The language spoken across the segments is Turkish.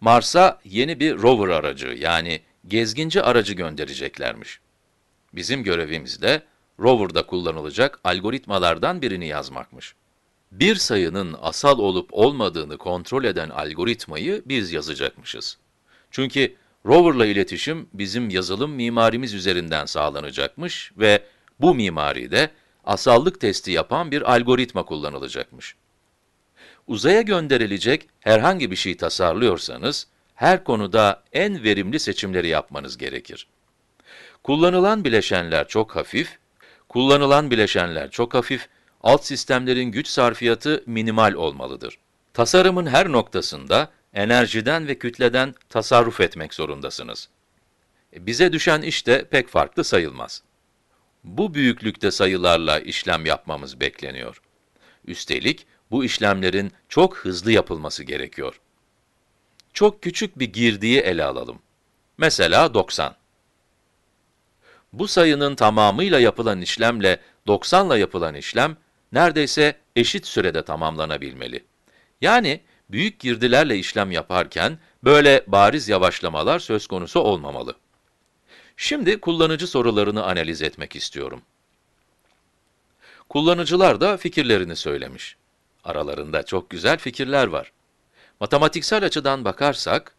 Mars'a yeni bir rover aracı yani gezginci aracı göndereceklermiş. Bizim görevimiz de rover'da kullanılacak algoritmalardan birini yazmakmış. Bir sayının asal olup olmadığını kontrol eden algoritmayı biz yazacakmışız. Çünkü rover'la iletişim bizim yazılım mimarimiz üzerinden sağlanacakmış ve bu mimaride asallık testi yapan bir algoritma kullanılacakmış uzaya gönderilecek herhangi bir şey tasarlıyorsanız, her konuda en verimli seçimleri yapmanız gerekir. Kullanılan bileşenler çok hafif, kullanılan bileşenler çok hafif, alt sistemlerin güç sarfiyatı minimal olmalıdır. Tasarımın her noktasında enerjiden ve kütleden tasarruf etmek zorundasınız. E, bize düşen iş de pek farklı sayılmaz. Bu büyüklükte sayılarla işlem yapmamız bekleniyor. Üstelik bu işlemlerin çok hızlı yapılması gerekiyor. Çok küçük bir girdiği ele alalım. Mesela 90. Bu sayının tamamıyla yapılan işlemle 90'la yapılan işlem neredeyse eşit sürede tamamlanabilmeli. Yani büyük girdilerle işlem yaparken böyle bariz yavaşlamalar söz konusu olmamalı. Şimdi kullanıcı sorularını analiz etmek istiyorum. Kullanıcılar da fikirlerini söylemiş. Aralarında çok güzel fikirler var. Matematiksel açıdan bakarsak,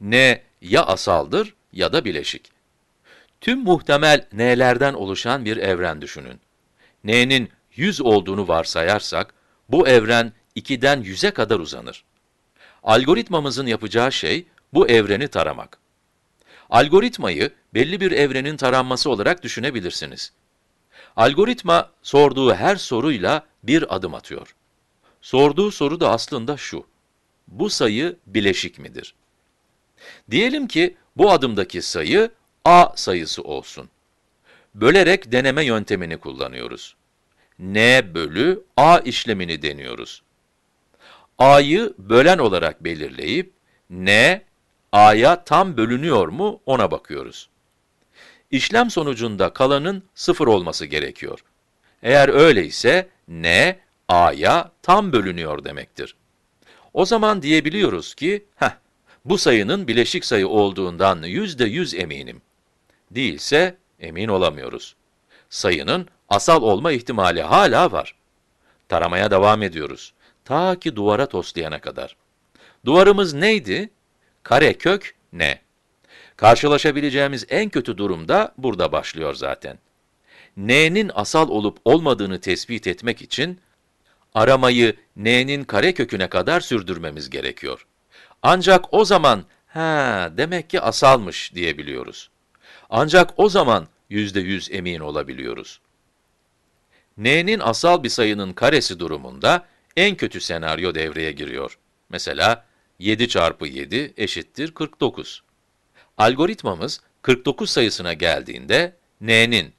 n ya asaldır ya da bileşik. Tüm muhtemel n'lerden oluşan bir evren düşünün. n'nin 100 olduğunu varsayarsak, bu evren 2'den 100'e kadar uzanır. Algoritmamızın yapacağı şey, bu evreni taramak. Algoritmayı belli bir evrenin taranması olarak düşünebilirsiniz. Algoritma sorduğu her soruyla bir adım atıyor. Sorduğu soru da aslında şu, bu sayı bileşik midir? Diyelim ki bu adımdaki sayı A sayısı olsun. Bölerek deneme yöntemini kullanıyoruz. N bölü A işlemini deniyoruz. A'yı bölen olarak belirleyip, N, A'ya tam bölünüyor mu ona bakıyoruz. İşlem sonucunda kalanın sıfır olması gerekiyor. Eğer öyleyse N, a'ya tam bölünüyor demektir. O zaman diyebiliyoruz ki, heh, bu sayının bileşik sayı olduğundan yüzde yüz eminim. Değilse emin olamıyoruz. Sayının asal olma ihtimali hala var. Taramaya devam ediyoruz. Ta ki duvara toslayana kadar. Duvarımız neydi? Kare kök ne? Karşılaşabileceğimiz en kötü durum da burada başlıyor zaten. n'nin asal olup olmadığını tespit etmek için aramayı n'nin kare köküne kadar sürdürmemiz gerekiyor. Ancak o zaman, ha demek ki asalmış diyebiliyoruz. Ancak o zaman yüzde yüz emin olabiliyoruz. n'nin asal bir sayının karesi durumunda en kötü senaryo devreye giriyor. Mesela 7 çarpı 7 eşittir 49. Algoritmamız 49 sayısına geldiğinde n'nin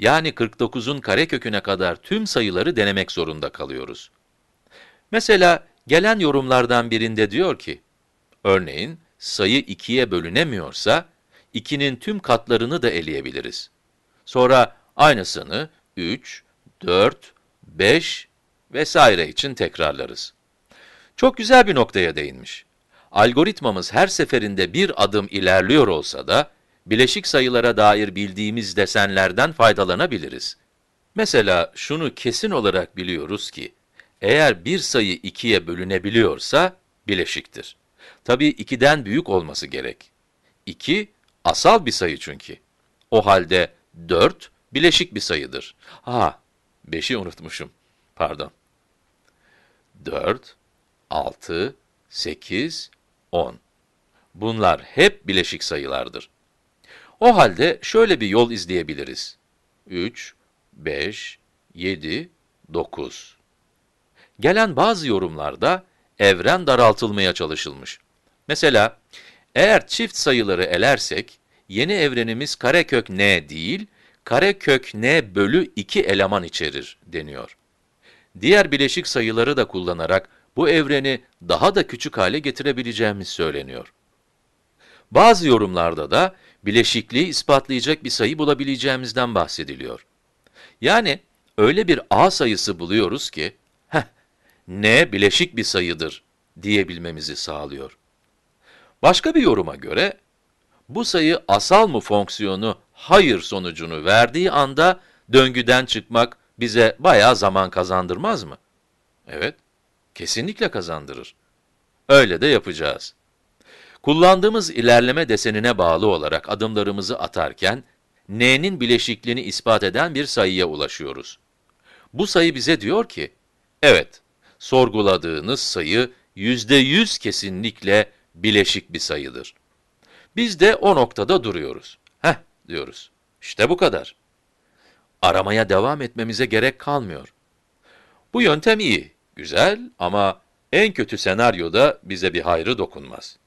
yani 49'un kare köküne kadar tüm sayıları denemek zorunda kalıyoruz. Mesela gelen yorumlardan birinde diyor ki, örneğin sayı 2'ye bölünemiyorsa, 2'nin tüm katlarını da eleyebiliriz. Sonra aynısını 3, 4, 5 vesaire için tekrarlarız. Çok güzel bir noktaya değinmiş. Algoritmamız her seferinde bir adım ilerliyor olsa da, bileşik sayılara dair bildiğimiz desenlerden faydalanabiliriz. Mesela şunu kesin olarak biliyoruz ki, eğer bir sayı 2'ye bölünebiliyorsa, bileşiktir. Tabii 2'den büyük olması gerek. 2, asal bir sayı çünkü. O halde 4, bileşik bir sayıdır. Ha, 5'i unutmuşum. Pardon. 4, 6, 8, 10. Bunlar hep bileşik sayılardır. O halde şöyle bir yol izleyebiliriz. 3, 5, 7, 9. Gelen bazı yorumlarda evren daraltılmaya çalışılmış. Mesela eğer çift sayıları elersek yeni evrenimiz karekök n değil, karekök n bölü 2 eleman içerir deniyor. Diğer bileşik sayıları da kullanarak bu evreni daha da küçük hale getirebileceğimiz söyleniyor. Bazı yorumlarda da bileşikliği ispatlayacak bir sayı bulabileceğimizden bahsediliyor. Yani öyle bir A sayısı buluyoruz ki, heh, N bileşik bir sayıdır diyebilmemizi sağlıyor. Başka bir yoruma göre, bu sayı asal mı fonksiyonu hayır sonucunu verdiği anda döngüden çıkmak bize bayağı zaman kazandırmaz mı? Evet, kesinlikle kazandırır. Öyle de yapacağız. Kullandığımız ilerleme desenine bağlı olarak adımlarımızı atarken, n'nin bileşikliğini ispat eden bir sayıya ulaşıyoruz. Bu sayı bize diyor ki, evet, sorguladığınız sayı %100 kesinlikle bileşik bir sayıdır. Biz de o noktada duruyoruz. Heh diyoruz. İşte bu kadar. Aramaya devam etmemize gerek kalmıyor. Bu yöntem iyi, güzel ama en kötü senaryoda bize bir hayrı dokunmaz.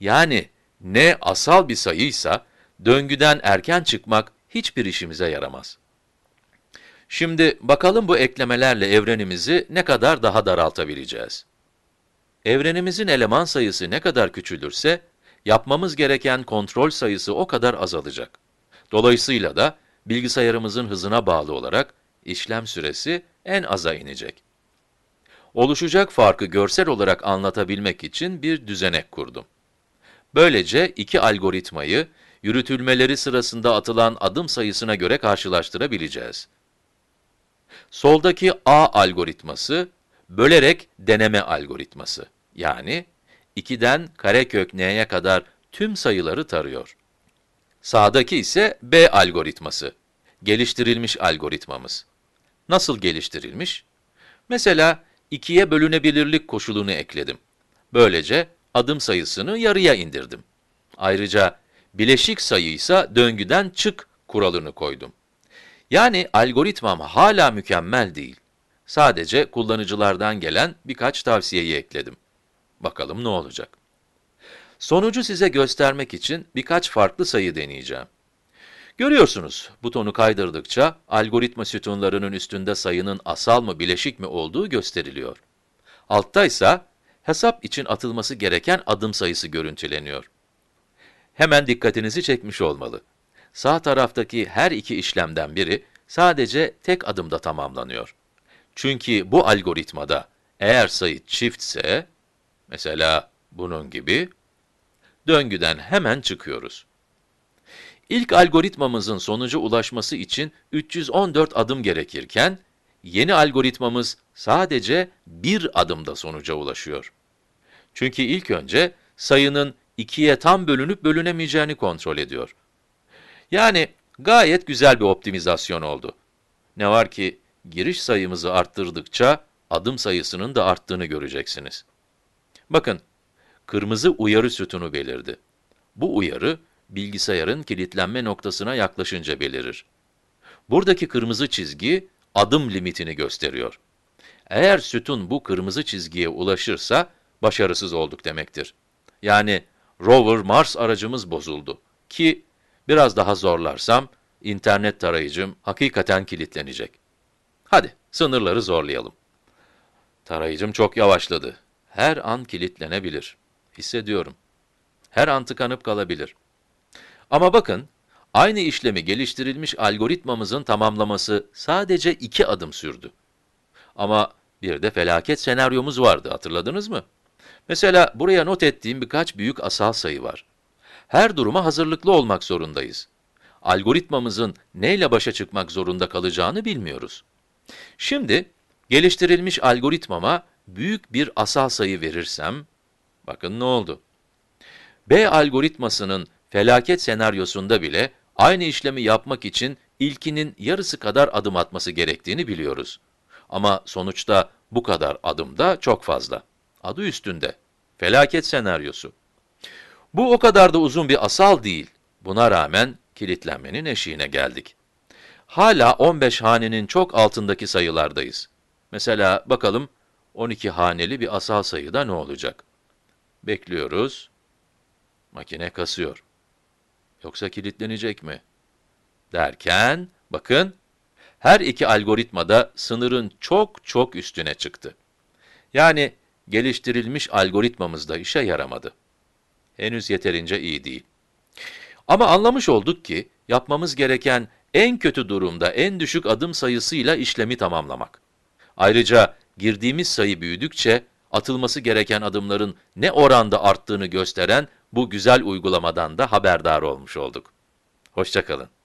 Yani ne asal bir sayıysa döngüden erken çıkmak hiçbir işimize yaramaz. Şimdi bakalım bu eklemelerle evrenimizi ne kadar daha daraltabileceğiz. Evrenimizin eleman sayısı ne kadar küçülürse, yapmamız gereken kontrol sayısı o kadar azalacak. Dolayısıyla da bilgisayarımızın hızına bağlı olarak işlem süresi en aza inecek. Oluşacak farkı görsel olarak anlatabilmek için bir düzenek kurdum. Böylece iki algoritmayı yürütülmeleri sırasında atılan adım sayısına göre karşılaştırabileceğiz. Soldaki A algoritması, bölerek deneme algoritması. Yani 2'den karekök n'ye kadar tüm sayıları tarıyor. Sağdaki ise B algoritması. Geliştirilmiş algoritmamız. Nasıl geliştirilmiş? Mesela 2'ye bölünebilirlik koşulunu ekledim. Böylece adım sayısını yarıya indirdim. Ayrıca bileşik sayı ise döngüden çık kuralını koydum. Yani algoritmam hala mükemmel değil. Sadece kullanıcılardan gelen birkaç tavsiyeyi ekledim. Bakalım ne olacak? Sonucu size göstermek için birkaç farklı sayı deneyeceğim. Görüyorsunuz, butonu kaydırdıkça algoritma sütunlarının üstünde sayının asal mı bileşik mi olduğu gösteriliyor. Altta ise hesap için atılması gereken adım sayısı görüntüleniyor. Hemen dikkatinizi çekmiş olmalı. Sağ taraftaki her iki işlemden biri sadece tek adımda tamamlanıyor. Çünkü bu algoritmada eğer sayı çiftse, mesela bunun gibi, döngüden hemen çıkıyoruz. İlk algoritmamızın sonuca ulaşması için 314 adım gerekirken, yeni algoritmamız sadece bir adımda sonuca ulaşıyor. Çünkü ilk önce sayının ikiye tam bölünüp bölünemeyeceğini kontrol ediyor. Yani gayet güzel bir optimizasyon oldu. Ne var ki giriş sayımızı arttırdıkça adım sayısının da arttığını göreceksiniz. Bakın, kırmızı uyarı sütunu belirdi. Bu uyarı, bilgisayarın kilitlenme noktasına yaklaşınca belirir. Buradaki kırmızı çizgi, adım limitini gösteriyor. Eğer sütun bu kırmızı çizgiye ulaşırsa, başarısız olduk demektir. Yani rover Mars aracımız bozuldu ki biraz daha zorlarsam internet tarayıcım hakikaten kilitlenecek. Hadi sınırları zorlayalım. Tarayıcım çok yavaşladı. Her an kilitlenebilir. Hissediyorum. Her an tıkanıp kalabilir. Ama bakın, aynı işlemi geliştirilmiş algoritmamızın tamamlaması sadece iki adım sürdü. Ama bir de felaket senaryomuz vardı hatırladınız mı? Mesela buraya not ettiğim birkaç büyük asal sayı var. Her duruma hazırlıklı olmak zorundayız. Algoritmamızın neyle başa çıkmak zorunda kalacağını bilmiyoruz. Şimdi geliştirilmiş algoritmama büyük bir asal sayı verirsem, bakın ne oldu? B algoritmasının felaket senaryosunda bile aynı işlemi yapmak için ilkinin yarısı kadar adım atması gerektiğini biliyoruz. Ama sonuçta bu kadar adım da çok fazla. Adı üstünde. Felaket senaryosu. Bu o kadar da uzun bir asal değil. Buna rağmen kilitlenmenin eşiğine geldik. Hala 15 hanenin çok altındaki sayılardayız. Mesela bakalım 12 haneli bir asal sayıda ne olacak? Bekliyoruz. Makine kasıyor. Yoksa kilitlenecek mi? Derken, bakın, her iki algoritmada sınırın çok çok üstüne çıktı. Yani geliştirilmiş algoritmamız da işe yaramadı. Henüz yeterince iyi değil. Ama anlamış olduk ki yapmamız gereken en kötü durumda en düşük adım sayısıyla işlemi tamamlamak. Ayrıca girdiğimiz sayı büyüdükçe atılması gereken adımların ne oranda arttığını gösteren bu güzel uygulamadan da haberdar olmuş olduk. Hoşçakalın.